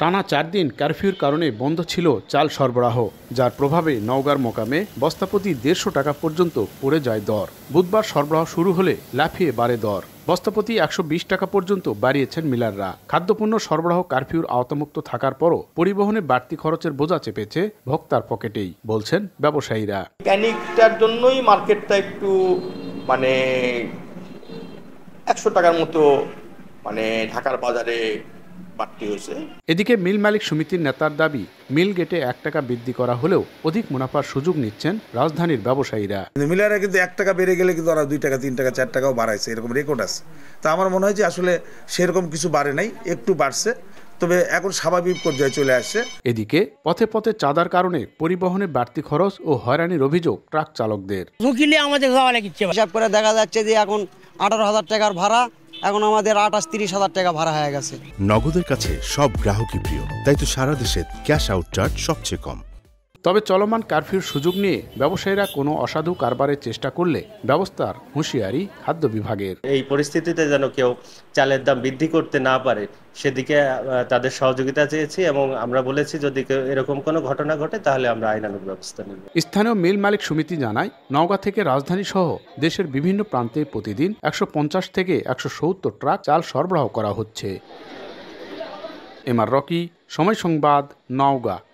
টানা চার দিন কারফিউর কারণে বন্ধ ছিল চাল সরবরাহ যার প্রভাবে নওগাঁর মোকামে বস্তাপতি দেড়শো টাকা পর্যন্ত পড়ে যায় দর বুধবার সরবরাহ শুরু হলে লাফিয়ে বাড়ে দর বস্তাপতি একশো টাকা পর্যন্ত বাড়িয়েছেন মিলাররা খাদ্যপণ্য সরবরাহ কারফিউর আওতামুক্ত থাকার পরও পরিবহনে বাড়তি খরচের বোঝা চেপেছে ভোক্তার পকেটেই বলছেন ব্যবসায়ীরা প্যানিকটার জন্যই মার্কেটটা একটু মানে একশো টাকার মতো মানে ঢাকার বাজারে বাড়তি হয়েছে এদিকে মিল মালিক সমিতির নেতার দাবি মিল গেটে এক টাকা বৃদ্ধি করা হলেও অধিক মুনাফার সুযোগ নিচ্ছেন রাজধানীর ব্যবসায়ীরা মিলারা কিন্তু এক টাকা বেড়ে গেলে কিন্তু ওরা দুই টাকা তিন টাকা চার টাকাও বাড়াইছে এরকম রেকর্ড আছে তা আমার মনে হয় যে আসলে সেরকম কিছু বাড়ে নাই একটু বাড়ছে তবে এখন স্বাভাবিক পর্যায়ে চলে আসছে এদিকে পথে পথে চাঁদার কারণে পরিবহনে বাড়তি খরচ ও হয়রানির অভিযোগ ট্রাক চালকদের ঝুঁকিলে আমাদের যাওয়া লাগছে হিসাব করে দেখা যাচ্ছে যে এখন আঠারো হাজার টাকার ভাড়া এখন আমাদের আঠাশ তিরিশ হাজার টাকা ভাড়া হয়ে গেছে নগদের কাছে সব গ্রাহকই প্রিয় তাই তো সারা দেশে ক্যাশ আউট চার্জ সবচেয়ে কম তবে চলমান কারফিউর সুযোগ নিয়ে ব্যবসায়ীরা কোনো অসাধু কারবারের চেষ্টা করলে ব্যবস্থার হুঁশিয়ারি খাদ্য বিভাগের এই পরিস্থিতিতে যেন কেউ চালের দাম বৃদ্ধি করতে না পারে সেদিকে তাদের সহযোগিতা চেয়েছি এবং আমরা বলেছি যদি এরকম কোনো ঘটনা ঘটে তাহলে আমরা আইনানুগ ব্যবস্থা নেব স্থানীয় মিল মালিক সমিতি জানায় নওগাঁ থেকে রাজধানী সহ দেশের বিভিন্ন প্রান্তে প্রতিদিন একশো পঞ্চাশ থেকে একশো ট্রাক চাল সরবরাহ করা হচ্ছে এম আর রকি সময় সংবাদ নওগাঁ